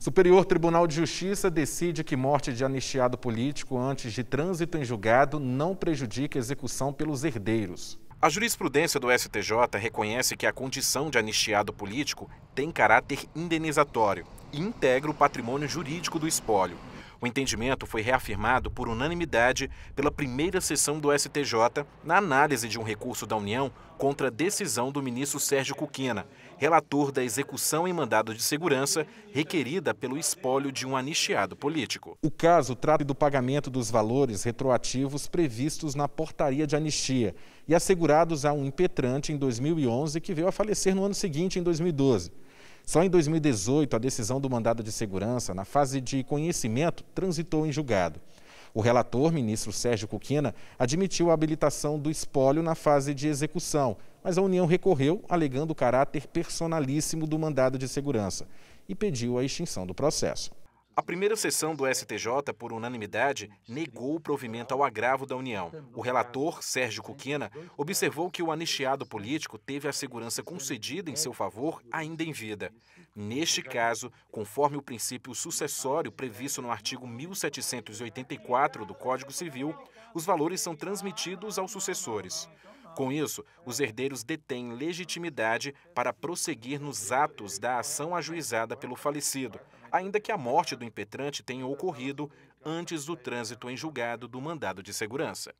Superior Tribunal de Justiça decide que morte de anistiado político antes de trânsito em julgado não prejudica a execução pelos herdeiros. A jurisprudência do STJ reconhece que a condição de anistiado político tem caráter indenizatório e integra o patrimônio jurídico do espólio. O entendimento foi reafirmado por unanimidade pela primeira sessão do STJ na análise de um recurso da União contra a decisão do ministro Sérgio Cuquina, relator da execução em mandado de segurança requerida pelo espólio de um anistiado político. O caso trata do pagamento dos valores retroativos previstos na portaria de anistia e assegurados a um impetrante em 2011 que veio a falecer no ano seguinte, em 2012. Só em 2018, a decisão do mandado de segurança, na fase de conhecimento, transitou em julgado. O relator, ministro Sérgio Coquina, admitiu a habilitação do espólio na fase de execução, mas a União recorreu, alegando o caráter personalíssimo do mandado de segurança, e pediu a extinção do processo. A primeira sessão do STJ, por unanimidade, negou o provimento ao agravo da União. O relator, Sérgio Cuquina, observou que o anistiado político teve a segurança concedida em seu favor ainda em vida. Neste caso, conforme o princípio sucessório previsto no artigo 1784 do Código Civil, os valores são transmitidos aos sucessores. Com isso, os herdeiros detêm legitimidade para prosseguir nos atos da ação ajuizada pelo falecido, ainda que a morte do impetrante tenha ocorrido antes do trânsito em julgado do mandado de segurança.